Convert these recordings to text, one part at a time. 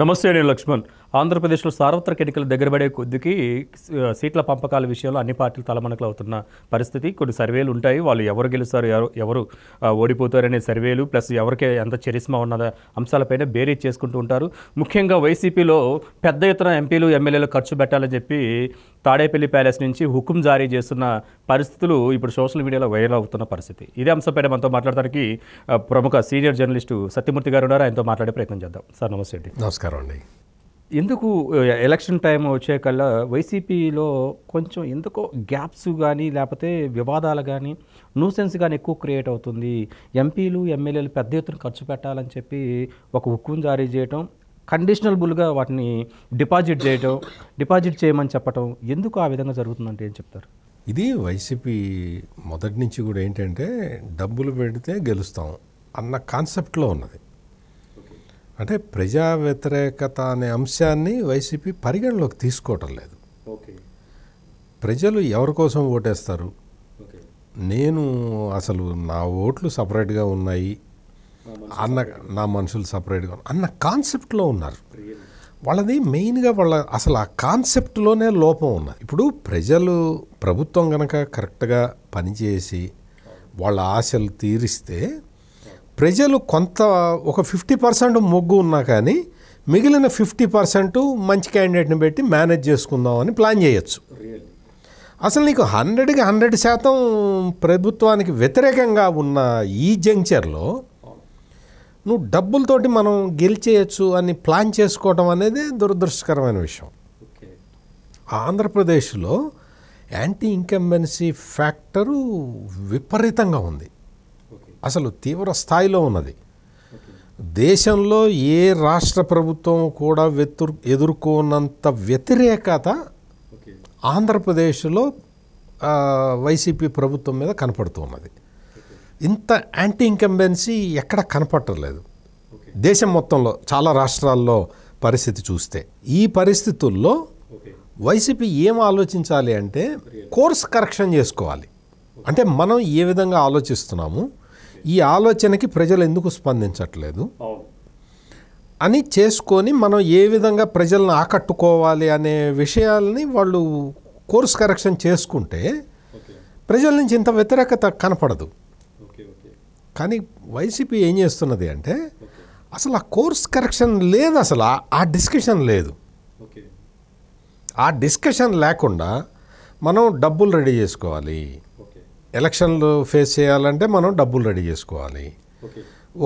నమస్తే నేను లక్ష్మణ్ ఆంధ్రప్రదేశ్లో సార్వత్రిక ఎన్నికలు పడే కొద్దికి సీట్ల పంపకాల విషయంలో అన్ని పార్టీలు తలమనకలు అవుతున్న పరిస్థితి కొన్ని సర్వేలు ఉంటాయి వాళ్ళు ఎవరు గెలుస్తారు ఎవరు ఎవరు ఓడిపోతారనే సర్వేలు ప్లస్ ఎవరికి ఎంత చరిస్మా ఉన్నదా అంశాలపైన బేరీ చేసుకుంటూ ఉంటారు ముఖ్యంగా వైసీపీలో పెద్ద ఎత్తున ఎంపీలు ఎమ్మెల్యేలు ఖర్చు పెట్టాలని చెప్పి తాడేపల్లి ప్యాలెస్ నుంచి హుకుం జారీ చేస్తున్న పరిస్థితులు ఇప్పుడు సోషల్ మీడియాలో వైరల్ అవుతున్న పరిస్థితి ఇదే అంశంపైన మనతో మాట్లాడడానికి ప్రముఖ సీనియర్ జర్నలిస్టు సత్యమూర్తి గారు ఉన్నారు ఆయనతో మాట్లాడే ప్రయత్నం చేద్దాం సార్ నమస్తే నమస్కారం నమస్కారం అండి ఎందుకు ఎలక్షన్ టైం వచ్చేకల్లా వైసీపీలో కొంచెం ఎందుకో గ్యాప్స్ కానీ లేకపోతే వివాదాలు కానీ న్యూసెన్స్ కానీ ఎక్కువ క్రియేట్ అవుతుంది ఎంపీలు ఎమ్మెల్యేలు పెద్ద ఎత్తున ఖర్చు పెట్టాలని చెప్పి ఒక హుక్కును జారీ చేయటం కండిషనబుల్గా వాటిని డిపాజిట్ చేయటం డిపాజిట్ చేయమని చెప్పటం ఎందుకు ఆ విధంగా జరుగుతుందంటే ఏం చెప్తారు ఇది వైసీపీ మొదటి నుంచి కూడా ఏంటంటే డబ్బులు పెడితే గెలుస్తాం అన్న కాన్సెప్ట్లో ఉన్నది అంటే ప్రజా వ్యతిరేకత అనే అంశాన్ని వైసీపీ పరిగణలోకి తీసుకోవటం లేదు ప్రజలు ఎవరి కోసం ఓటేస్తారు నేను అసలు నా ఓట్లు సపరేట్గా ఉన్నాయి అన్న నా మనుషులు సపరేట్గా అన్న కాన్సెప్ట్లో ఉన్నారు వాళ్ళది మెయిన్గా వాళ్ళ అసలు ఆ కాన్సెప్ట్లోనే లోపం ఉన్నది ఇప్పుడు ప్రజలు ప్రభుత్వం కనుక కరెక్ట్గా పనిచేసి వాళ్ళ ఆశలు తీరిస్తే ప్రజలు కొంత ఒక ఫిఫ్టీ పర్సెంట్ మొగ్గు ఉన్నా కానీ మిగిలిన ఫిఫ్టీ పర్సెంట్ మంచి క్యాండిడేట్ని పెట్టి మేనేజ్ చేసుకుందాం అని ప్లాన్ చేయొచ్చు అసలు నీకు హండ్రెడ్కి హండ్రెడ్ శాతం ప్రభుత్వానికి వ్యతిరేకంగా ఉన్న ఈ జంక్చర్లో నువ్వు డబ్బులతోటి మనం గెలిచేయచ్చు అని ప్లాన్ చేసుకోవడం అనేది దురదృష్టకరమైన విషయం ఆంధ్రప్రదేశ్లో యాంటీ ఇంకంబెన్సీ ఫ్యాక్టరు విపరీతంగా ఉంది అసలు తీవ్ర స్థాయిలో ఉన్నది దేశంలో ఏ రాష్ట్ర ప్రభుత్వం కూడా వెతురు ఎదుర్కొన్నంత వ్యతిరేకత ఆంధ్రప్రదేశ్లో వైసీపీ ప్రభుత్వం మీద కనపడుతున్నది ఇంత యాంటీ ఇంకంబెన్సీ ఎక్కడ కనపట్టలేదు దేశం మొత్తంలో చాలా రాష్ట్రాల్లో పరిస్థితి చూస్తే ఈ పరిస్థితుల్లో వైసీపీ ఏం ఆలోచించాలి అంటే కోర్స్ కరెక్షన్ చేసుకోవాలి అంటే మనం ఏ విధంగా ఆలోచిస్తున్నాము ఈ ఆలోచనకి ప్రజలు ఎందుకు స్పందించట్లేదు అని చేసుకొని మనం ఏ విధంగా ప్రజలను ఆకట్టుకోవాలి అనే విషయాలని వాళ్ళు కోర్స్ కరెక్షన్ చేసుకుంటే ప్రజల నుంచి ఇంత వ్యతిరేకత కనపడదు కానీ వైసీపీ ఏం చేస్తున్నది అంటే అసలు ఆ కోర్స్ కరెక్షన్ లేదు అసలు ఆ డిస్కషన్ లేదు ఆ డిస్కషన్ లేకుండా మనం డబ్బులు రెడీ చేసుకోవాలి ఎలక్షన్లు ఫేస్ చేయాలంటే మనం డబ్బులు రెడీ చేసుకోవాలి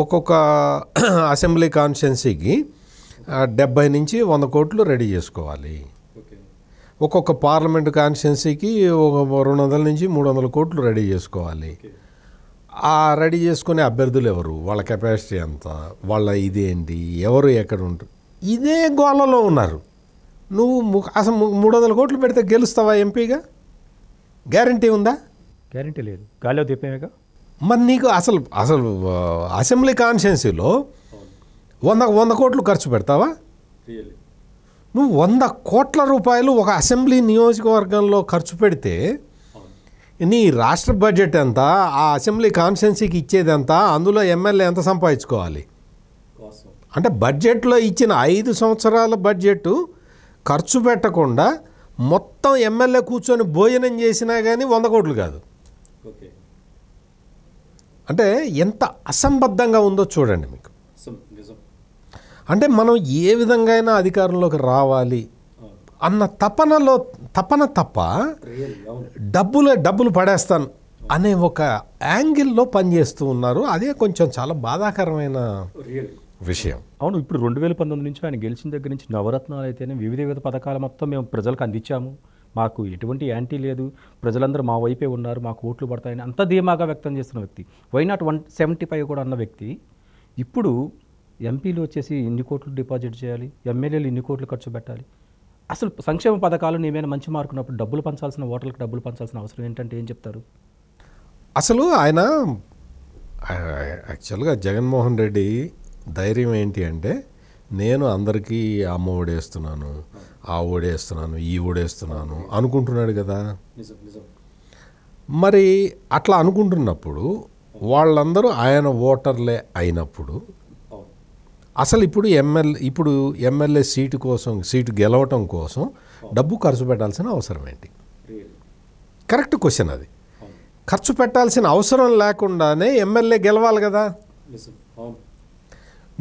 ఒక్కొక్క అసెంబ్లీ కాన్స్టిట్యున్సీకి డెబ్బై నుంచి వంద కోట్లు రెడీ చేసుకోవాలి ఒక్కొక్క పార్లమెంట్ కాన్స్టిట్యున్సీకి ఒక రెండు వందల నుంచి మూడు వందల కోట్లు రెడీ చేసుకోవాలి ఆ రెడీ చేసుకునే అభ్యర్థులు ఎవరు వాళ్ళ కెపాసిటీ ఎంత వాళ్ళ ఇదేంటి ఎవరు ఎక్కడ ఉంటారు ఇదే గోళలో ఉన్నారు నువ్వు అసలు మూడు వందల కోట్లు పెడితే గెలుస్తావా ఎంపీగా గ్యారంటీ ఉందా గ్యారంటీ లేదు గాలిలో దీపమేగా మరి నీకు అసలు అసలు అసెంబ్లీ కాన్స్టిట్యున్సీలో వంద వంద కోట్లు ఖర్చు పెడతావా నువ్వు వంద కోట్ల రూపాయలు ఒక అసెంబ్లీ నియోజకవర్గంలో ఖర్చు పెడితే నీ రాష్ట్ర బడ్జెట్ ఎంత ఆ అసెంబ్లీ కాన్స్టిట్యున్సీకి ఇచ్చేది ఎంత అందులో ఎమ్మెల్యే ఎంత సంపాదించుకోవాలి అంటే బడ్జెట్లో ఇచ్చిన ఐదు సంవత్సరాల బడ్జెట్ ఖర్చు పెట్టకుండా మొత్తం ఎమ్మెల్యే కూర్చొని భోజనం చేసినా కానీ వంద కోట్లు కాదు అంటే ఎంత అసంబద్ధంగా ఉందో చూడండి మీకు అంటే మనం ఏ విధంగా అయినా అధికారంలోకి రావాలి అన్న తపనలో తపన తప్ప డబ్బులే డబ్బులు పడేస్తాను అనే ఒక యాంగిల్లో పనిచేస్తూ ఉన్నారు అదే కొంచెం చాలా బాధాకరమైన విషయం అవును ఇప్పుడు రెండు వేల పంతొమ్మిది నుంచి ఆయన గెలిచిన దగ్గర నుంచి నవరత్నాలు అయితేనే వివిధ వివిధ పథకాలు మొత్తం మేము ప్రజలకు అందించాము మాకు ఎటువంటి యాంటీ లేదు ప్రజలందరూ మా వైపే ఉన్నారు మాకు ఓట్లు పడతాయని అంత ధీమాగా వ్యక్తం చేస్తున్న వ్యక్తి why not one seventy five కూడా అన్న వ్యక్తి ఇప్పుడు ఎంపీలు వచ్చేసి ఇన్ని కోట్లు డిపాజిట్ చేయాలి ఎమ్మెల్యేలు ఇన్ని కోట్లు ఖర్చు పెట్టాలి అసలు సంక్షేమ పథకాలు ఏమైనా మంచి మార్కున్నప్పుడు డబ్బులు పంచాల్సిన ఓటర్లకు డబ్బులు పంచాల్సిన అవసరం ఏంటంటే ఏం చెప్తారు అసలు ఆయన యాక్చువల్గా జగన్మోహన్ రెడ్డి ధైర్యం ఏంటి అంటే నేను అందరికీ అమ్మ ఓడేస్తున్నాను ఆ ఓడేస్తున్నాను ఈ ఓడేస్తున్నాను అనుకుంటున్నాడు కదా మరి అట్లా అనుకుంటున్నప్పుడు వాళ్ళందరూ ఆయన ఓటర్లే అయినప్పుడు అసలు ఇప్పుడు ఎమ్మెల్యే ఇప్పుడు ఎమ్మెల్యే సీటు కోసం సీటు గెలవటం కోసం డబ్బు ఖర్చు పెట్టాల్సిన అవసరం ఏంటి కరెక్ట్ క్వశ్చన్ అది ఖర్చు పెట్టాల్సిన అవసరం లేకుండానే ఎమ్మెల్యే గెలవాలి కదా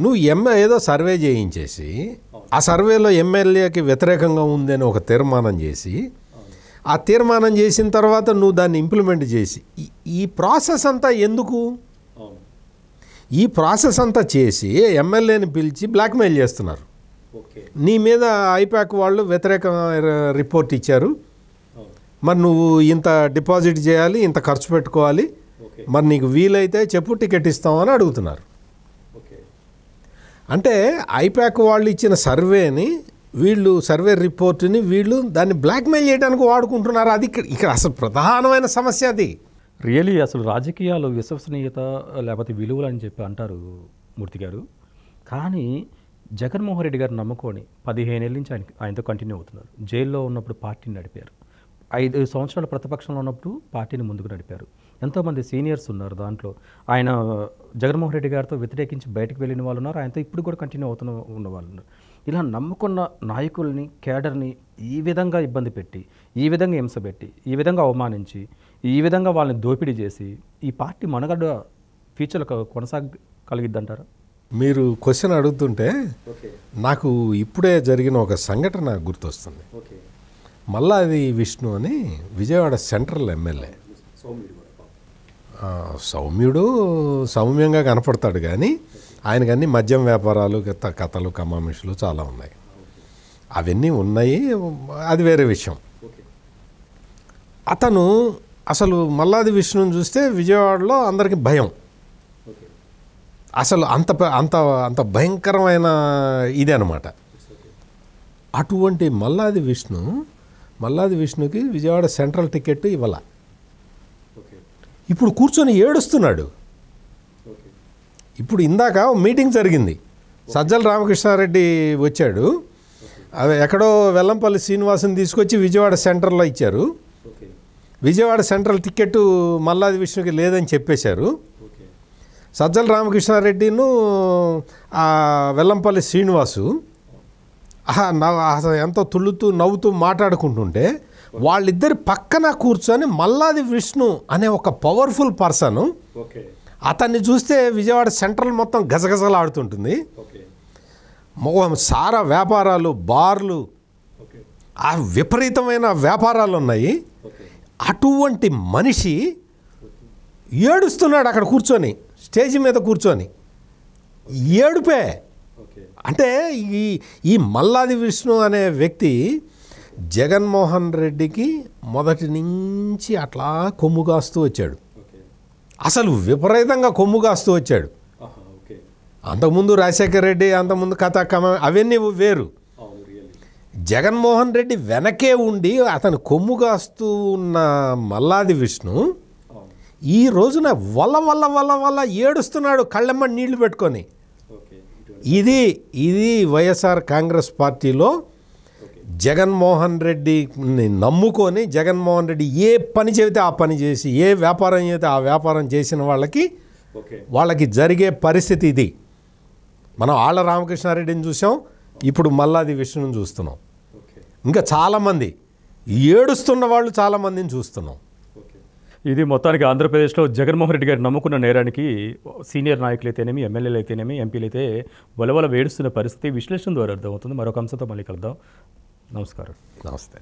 నువ్వు ఎంఏ ఏదో సర్వే చేయించేసి ఆ సర్వేలో ఎమ్మెల్యేకి వ్యతిరేకంగా ఉందని ఒక తీర్మానం చేసి ఆ తీర్మానం చేసిన తర్వాత నువ్వు దాన్ని ఇంప్లిమెంట్ చేసి ఈ ప్రాసెస్ అంతా ఎందుకు ఈ ప్రాసెస్ అంతా చేసి ఎమ్మెల్యేని పిలిచి బ్లాక్మెయిల్ చేస్తున్నారు నీ మీద ఐపాక్ వాళ్ళు వ్యతిరేక రిపోర్ట్ ఇచ్చారు మరి నువ్వు ఇంత డిపాజిట్ చేయాలి ఇంత ఖర్చు పెట్టుకోవాలి మరి నీకు వీలైతే చెప్పు టికెట్ ఇస్తామని అడుగుతున్నారు అంటే ఐపాక్ వాళ్ళు ఇచ్చిన సర్వేని వీళ్ళు సర్వే రిపోర్ట్ని వీళ్ళు దాన్ని బ్లాక్మెయిల్ చేయడానికి వాడుకుంటున్నారు అది ఇక్కడ ఇక్కడ అసలు ప్రధానమైన సమస్య అది రియలీ అసలు రాజకీయాలు విశ్వసనీయత లేకపోతే విలువలు అని చెప్పి అంటారు మూర్తి గారు కానీ జగన్మోహన్ రెడ్డి గారు నమ్ముకొని పదిహేను ఏళ్ళ నుంచి ఆయన ఆయనతో కంటిన్యూ అవుతున్నారు జైల్లో ఉన్నప్పుడు పార్టీని నడిపారు ఐదు సంవత్సరాలు ప్రతిపక్షంలో ఉన్నప్పుడు పార్టీని ముందుకు నడిపారు ఎంతోమంది సీనియర్స్ ఉన్నారు దాంట్లో ఆయన జగన్మోహన్ రెడ్డి గారితో వ్యతిరేకించి బయటకు వెళ్ళిన వాళ్ళు ఉన్నారు ఆయనతో ఇప్పుడు కూడా కంటిన్యూ అవుతున్న ఉన్న వాళ్ళు ఉన్నారు ఇలా నమ్ముకున్న నాయకుల్ని కేడర్ని ఈ విధంగా ఇబ్బంది పెట్టి ఈ విధంగా హింస పెట్టి ఈ విధంగా అవమానించి ఈ విధంగా వాళ్ళని దోపిడీ చేసి ఈ పార్టీ మనగడ ఫ్యూచర్లో కొనసాగలిగిద్దంటారా మీరు క్వశ్చన్ అడుగుతుంటే నాకు ఇప్పుడే జరిగిన ఒక సంఘటన గుర్తొస్తుంది మళ్ళా అది విష్ణు అని విజయవాడ సెంట్రల్ ఎమ్మెల్యే సౌమ్యుడు సౌమ్యంగా కనపడతాడు కానీ ఆయనకన్నీ మద్యం వ్యాపారాలు కథలు కమామిషులు చాలా ఉన్నాయి అవన్నీ ఉన్నాయి అది వేరే విషయం అతను అసలు మల్లాది విష్ణుని చూస్తే విజయవాడలో అందరికీ భయం అసలు అంత అంత అంత భయంకరమైన ఇదే అనమాట అటువంటి మల్లాది విష్ణు మల్లాది విష్ణుకి విజయవాడ సెంట్రల్ టికెట్ ఇవ్వాల ఇప్పుడు కూర్చొని ఏడుస్తున్నాడు ఇప్పుడు ఇందాక మీటింగ్ జరిగింది సజ్జల రామకృష్ణారెడ్డి వచ్చాడు అదే ఎక్కడో వెల్లంపల్లి శ్రీనివాసుని తీసుకొచ్చి విజయవాడ సెంటర్లో ఇచ్చారు విజయవాడ సెంట్రల్ టికెట్ మల్లాది విష్ణుకి లేదని చెప్పేశారు సజ్జల రామకృష్ణారెడ్డిను వెల్లంపల్లి శ్రీనివాసు ఎంతో తుళ్ళుతూ నవ్వుతూ మాట్లాడుకుంటుంటే వాళ్ళిద్దరి పక్కన కూర్చొని మల్లాది విష్ణు అనే ఒక పవర్ఫుల్ పర్సన్ అతన్ని చూస్తే విజయవాడ సెంట్రల్ మొత్తం గజగజలాడుతుంటుంది సారా వ్యాపారాలు బార్లు ఆ విపరీతమైన వ్యాపారాలు ఉన్నాయి అటువంటి మనిషి ఏడుస్తున్నాడు అక్కడ కూర్చొని స్టేజ్ మీద కూర్చొని ఏడుపే అంటే ఈ ఈ మల్లాది విష్ణు అనే వ్యక్తి జగన్మోహన్ రెడ్డికి మొదటి నుంచి అట్లా కొమ్ము కాస్తూ వచ్చాడు అసలు విపరీతంగా కొమ్ము కాస్తూ వచ్చాడు అంతకుముందు రాజశేఖర రెడ్డి అంతకుముందు కథ కమ అవన్నీ వేరు జగన్మోహన్ రెడ్డి వెనకే ఉండి అతను కొమ్ము కాస్తూ ఉన్న మల్లాది విష్ణు ఈ రోజున వల్ల వల్ల వల్ల వల్ల ఏడుస్తున్నాడు కళ్ళెమ్మ నీళ్లు పెట్టుకొని ఇది ఇది వైఎస్ఆర్ కాంగ్రెస్ పార్టీలో జగన్మోహన్ రెడ్డిని నమ్ముకొని జగన్మోహన్ రెడ్డి ఏ పని చెబితే ఆ పని చేసి ఏ వ్యాపారం చెబితే ఆ వ్యాపారం చేసిన వాళ్ళకి వాళ్ళకి జరిగే పరిస్థితి ఇది మనం ఆళ్ళ రామకృష్ణారెడ్డిని చూసాం ఇప్పుడు మల్లాది విష్ణుని చూస్తున్నాం ఇంకా చాలామంది ఏడుస్తున్న వాళ్ళు చాలామందిని చూస్తున్నాం ఇది మొత్తానికి ఆంధ్రప్రదేశ్లో జగన్మోహన్ రెడ్డి గారు నమ్ముకున్న నేరానికి సీనియర్ నాయకులు అయితేనేమి ఎమ్మెల్యేలు అయితేనేమి ఎంపీలు అయితే వలవల వేడుస్తున్న పరిస్థితి విశ్లేషణ ద్వారా అర్థమవుతుంది మరొక అంశంతో మళ్ళీ కలుద్దాం നമസ്കാരം നമസ്തേ